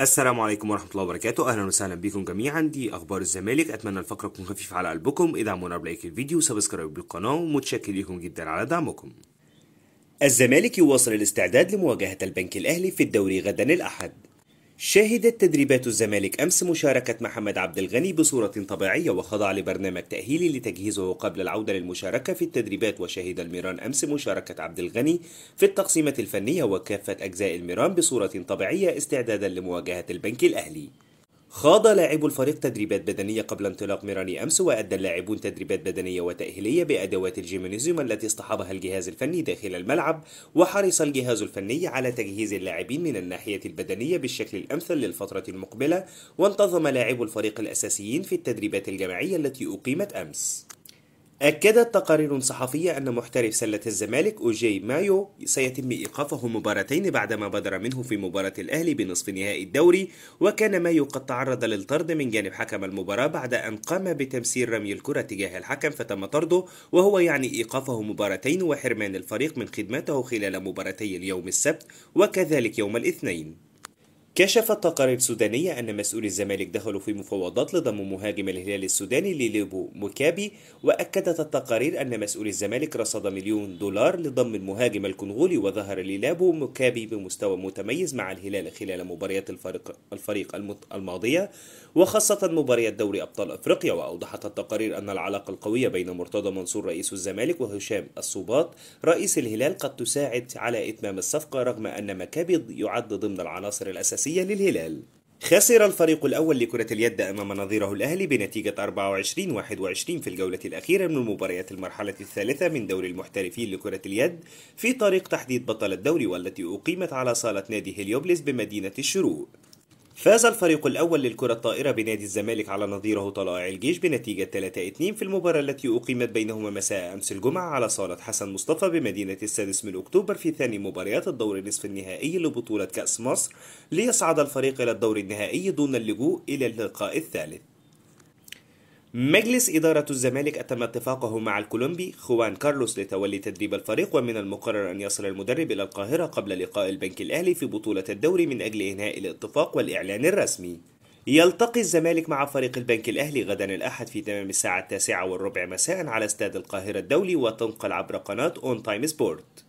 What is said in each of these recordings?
السلام عليكم ورحمة الله وبركاته أهلا وسهلا بكم جميعا دي أخبار الزمالك أتمنى الفقرة تكون خفيفة على قلبكم ادعمونا بلايك الفيديو وسبسكرايب للقناة ومتشكر لكم جدا على دعمكم الزمالك يواصل الاستعداد لمواجهة البنك الأهلي في الدوري غدا الأحد شهدت تدريبات الزمالك أمس مشاركة محمد عبد الغني بصورة طبيعية وخضع لبرنامج تأهيلي لتجهيزه قبل العودة للمشاركة في التدريبات وشهد الميران أمس مشاركة عبد الغني في التقسيمة الفنية وكافة أجزاء الميران بصورة طبيعية استعدادا لمواجهة البنك الأهلي خاض لاعبو الفريق تدريبات بدنية قبل انطلاق ميراني أمس وأدى اللاعبون تدريبات بدنية وتأهيلية بأدوات الجيمنيزيوم التي اصطحبها الجهاز الفني داخل الملعب وحرص الجهاز الفني على تجهيز اللاعبين من الناحية البدنية بالشكل الأمثل للفترة المقبلة وانتظم لاعبو الفريق الأساسيين في التدريبات الجماعية التي أقيمت أمس أكدت تقارير صحفية أن محترف سلة الزمالك أوجي مايو سيتم إيقافه مباراتين بعدما بدر منه في مباراة الأهلي بنصف نهائي الدوري وكان مايو قد تعرض للطرد من جانب حكم المباراة بعد أن قام بتمسير رمي الكرة تجاه الحكم فتم طرده وهو يعني إيقافه مباراتين وحرمان الفريق من خدمته خلال مباراتي اليوم السبت وكذلك يوم الاثنين كشفت تقارير سودانية أن مسؤولي الزمالك دخلوا في مفاوضات لضم مهاجم الهلال السوداني ليليبو مكابي وأكدت التقارير أن مسؤولي الزمالك رصد مليون دولار لضم المهاجم الكونغولي وظهر لليبو مكابي بمستوى متميز مع الهلال خلال مباريات الفريق, الفريق الماضية وخاصة مباريات دوري أبطال أفريقيا وأوضحت التقارير أن العلاقة القوية بين مرتضى منصور رئيس الزمالك وهشام الصباط رئيس الهلال قد تساعد على إتمام الصفقة رغم أن مكابي يعد ضمن العناصر الأساسية الرئيسية للهلال خسر الفريق الأول لكرة اليد أمام نظيره الأهلي بنتيجة 24-21 في الجولة الأخيرة من مباريات المرحلة الثالثة من دوري المحترفين لكرة اليد في طريق تحديد بطل الدوري والتي أقيمت على صالة نادي هليوبلس بمدينة الشروق فاز الفريق الأول للكرة الطائرة بنادي الزمالك على نظيره طلائع الجيش بنتيجة 3-2 في المباراة التي أقيمت بينهما مساء أمس الجمعة على صالة حسن مصطفى بمدينة السادس من أكتوبر في ثاني مباريات الدور النصف النهائي لبطولة كأس مصر ليصعد الفريق إلى الدور النهائي دون اللجوء إلى اللقاء الثالث مجلس إدارة الزمالك أتم اتفاقه مع الكولومبي خوان كارلوس لتولي تدريب الفريق ومن المقرر أن يصل المدرب إلى القاهرة قبل لقاء البنك الأهلي في بطولة الدوري من أجل إنهاء الاتفاق والإعلان الرسمي يلتقي الزمالك مع فريق البنك الأهلي غدا الأحد في تمام الساعة التاسعة والربع مساء على استاد القاهرة الدولي وتنقل عبر قناة أون تايم سبورت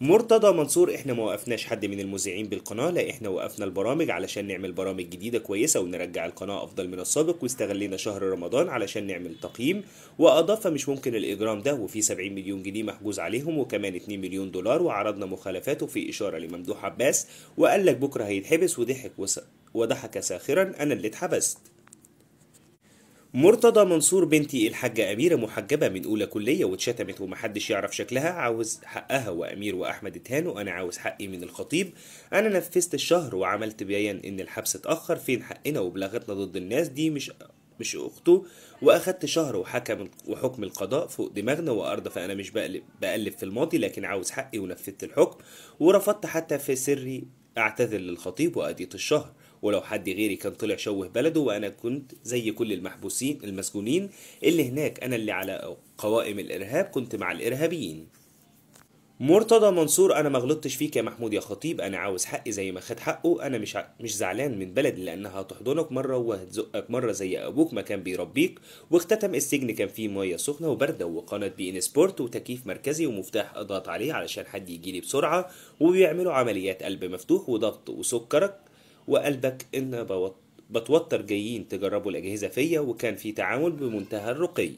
مرتضى منصور احنا ما وقفناش حد من المذيعين بالقناه لا احنا وقفنا البرامج علشان نعمل برامج جديده كويسه ونرجع القناه افضل من السابق واستغلينا شهر رمضان علشان نعمل تقييم واضاف مش ممكن الاجرام ده وفي 70 مليون جنيه محجوز عليهم وكمان 2 مليون دولار وعرضنا مخالفاته في اشاره لممدوح عباس وقال لك بكره هيتحبس وضحك وس... وضحك ساخرا انا اللي اتحبست مرتضى منصور بنتي الحاجة أميرة محجبة من أولى كلية واتشتمت ومحدش يعرف شكلها عاوز حقها وأمير وأحمد اتهانوا أنا عاوز حقي من الخطيب أنا نفذت الشهر وعملت بيان إن الحبس اتأخر فين حقنا وبلاغتنا ضد الناس دي مش مش أخته وأخدت شهر وحكم وحكم القضاء فوق دماغنا وأرضى فأنا مش بقلب, بقلب في الماضي لكن عاوز حقي ونفذت الحكم ورفضت حتى في سري أعتذر للخطيب وأديت الشهر ولو حد غيري كان طلع شوه بلده وانا كنت زي كل المحبوسين المسجونين اللي هناك انا اللي على قوائم الارهاب كنت مع الارهابيين مرتضى منصور انا ما غلطتش فيك يا محمود يا خطيب انا عاوز حقي زي ما خد حقه انا مش ع... مش زعلان من بلدي لانها هتحضنك مره وهتزقك مره زي ابوك ما كان بيربيك واختتم السجن كان فيه ميه سخنه وبرده وقناه بي ان سبورت وتكييف مركزي ومفتاح اضغط عليه علشان حد يجي لي بسرعه وبيعملوا عمليات قلب مفتوح وضغط وسكرك وقلبك إن بتوتر جايين تجربوا الأجهزة فيا وكان في تعامل بمنتهى الرقي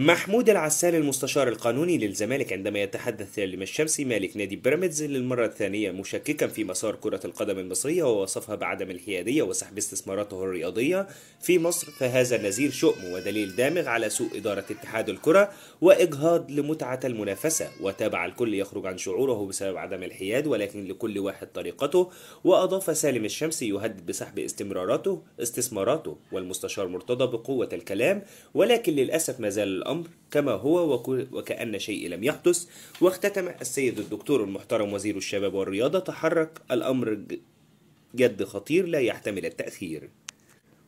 محمود العسال المستشار القانوني للزمالك عندما يتحدث لما الشمسي مالك نادي بيراميدز للمرة الثانية مشككا في مسار كرة القدم المصرية ووصفها بعدم الحيادية وسحب استثماراته الرياضية في مصر فهذا النذير شؤم ودليل دامغ على سوء إدارة اتحاد الكرة وإجهاض لمتعة المنافسة وتابع الكل يخرج عن شعوره بسبب عدم الحياد ولكن لكل واحد طريقته وأضاف سالم الشمسي يهدد بسحب استمراراته استثماراته والمستشار مرتضى بقوة الكلام ولكن للأسف ما زال الأمر كما هو وكأن شيء لم يحدث واختتم السيد الدكتور المحترم وزير الشباب والرياضة تحرك الأمر جد خطير لا يحتمل التأخير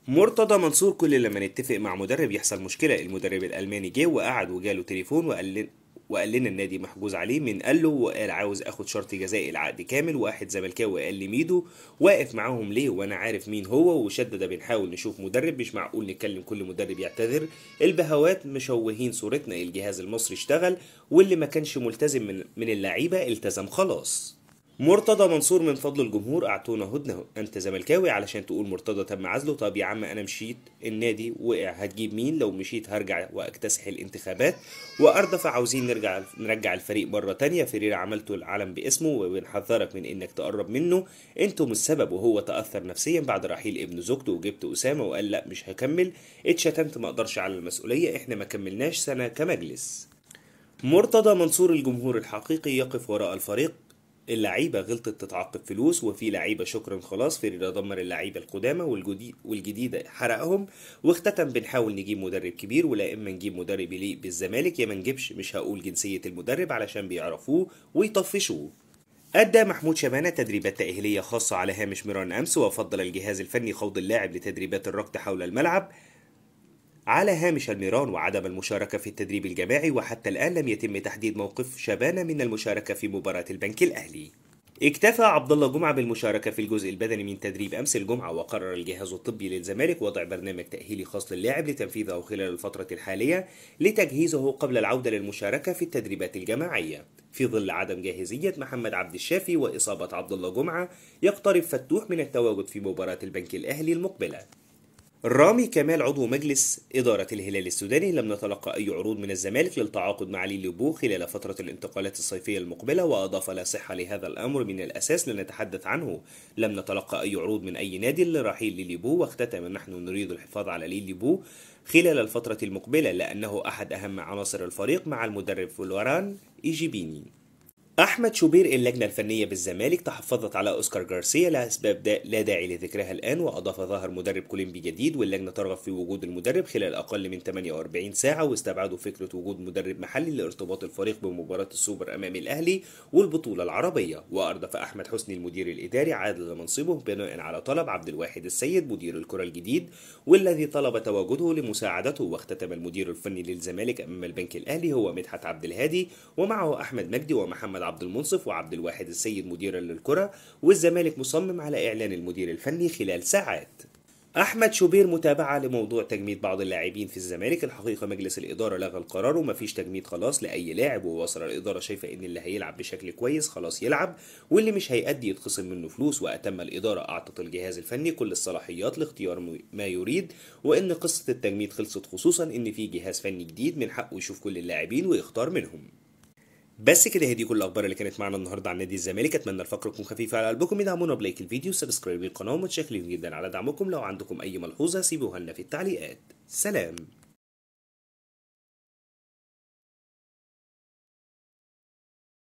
مرتضى منصور كل لما نتفق مع مدرب يحصل مشكلة المدرب الألماني جه وقعد وجاله تليفون وقال وقال لنا النادي محجوز عليه من قال له وقال عاوز اخد شرط جزائي العقد كامل واحد زملكاوي قال لي ميدو واقف معاهم ليه وانا عارف مين هو وشدد بنحاول نشوف مدرب مش معقول نتكلم كل مدرب يعتذر البهوات مشوهين صورتنا الجهاز المصري اشتغل واللي ما كانش ملتزم من, من اللعيبه التزم خلاص مرتضى منصور من فضل الجمهور اعطونا هدنه انت زملكاوي علشان تقول مرتضى تم عزله طب يا عم انا مشيت النادي وقع هتجيب مين لو مشيت هرجع واكتسح الانتخابات وارضى فعاوزين نرجع نرجع الفريق مره تانية فريق عملته العالم باسمه وبنحذرك من انك تقرب منه انتم السبب وهو تاثر نفسيا بعد رحيل ابن زوجته وجبت اسامه وقال لا مش هكمل اتشتمت ما اقدرش على المسؤوليه احنا ما كملناش سنه كمجلس مرتضى منصور الجمهور الحقيقي يقف وراء الفريق اللعيبه غلطت تتعاقب فلوس وفي لعيبه شكرا خلاص فيريرا دمر اللعيبه القدامى والجديده حرقهم واختتم بنحاول نجيب مدرب كبير ولا اما نجيب مدرب يليق بالزمالك يا ما نجيبش مش هقول جنسيه المدرب علشان بيعرفوه ويطفشوه أدى محمود شبانة تدريبات تأهيلية خاصة على هامش ميران أمس وفضل الجهاز الفني خوض اللاعب لتدريبات الركض حول الملعب على هامش الميران وعدم المشاركة في التدريب الجماعي وحتى الآن لم يتم تحديد موقف شبانة من المشاركة في مباراة البنك الأهلي اكتفى عبد الله جمعه بالمشاركه في الجزء البدني من تدريب امس الجمعه وقرر الجهاز الطبي للزمالك وضع برنامج تاهيلي خاص للاعب لتنفيذه خلال الفتره الحاليه لتجهيزه قبل العوده للمشاركه في التدريبات الجماعيه في ظل عدم جاهزيه محمد عبد الشافي واصابه عبد الله جمعه يقترب فتوح من التواجد في مباراه البنك الاهلي المقبله رامي كمال عضو مجلس إدارة الهلال السوداني لم نتلقى أي عروض من الزمالك للتعاقد مع علي لبو خلال فترة الانتقالات الصيفية المقبلة وأضاف لا صحة لهذا الأمر من الأساس لنتحدث عنه لم نتلقى أي عروض من أي نادي لرحيل لليبو واختتم نحن نريد الحفاظ على ليليبو خلال الفترة المقبلة لأنه أحد أهم عناصر الفريق مع المدرب فلوران إيجيبيني أحمد شوبير اللجنة الفنية بالزمالك تحفظت على أوسكار جارسيا لأسباب دا لا داعي لذكرها الآن وأضاف ظهر مدرب كولومبي جديد واللجنة ترغب في وجود المدرب خلال أقل من 48 ساعة واستبعدوا فكرة وجود مدرب محلي لارتباط الفريق بمباراة السوبر أمام الأهلي والبطولة العربية وأردف أحمد حسني المدير الإداري عادل لمنصبه بناء على طلب عبد الواحد السيد مدير الكرة الجديد والذي طلب تواجده لمساعدته واختتم المدير الفني للزمالك أمام البنك الأهلي هو مدحت عبد الهادي ومعه أحمد مجدي ومحمد عبد المنصف وعبد الواحد السيد مديرا للكرة والزمالك مصمم على إعلان المدير الفني خلال ساعات احمد شوبير متابعه لموضوع تجميد بعض اللاعبين في الزمالك الحقيقه مجلس الاداره لغى القرار ومفيش تجميد خلاص لاي لاعب ووصل الاداره شايفه ان اللي هيلعب بشكل كويس خلاص يلعب واللي مش هيأدي يتخصم منه فلوس واتم الاداره اعطت الجهاز الفني كل الصلاحيات لاختيار ما يريد وان قصه التجميد خلصت خصوصا ان في جهاز فني جديد من حقه يشوف كل اللاعبين ويختار منهم بس كده هي دي كل الاخبار اللي كانت معانا النهارده عن نادي الزمالك اتمنى الفقره تكون خفيفه على قلبكم يدعمونا بلايك الفيديو سبسكرايب القناه ومتشكرين جدا على دعمكم لو عندكم اي ملحوظه سيبوها لنا في التعليقات سلام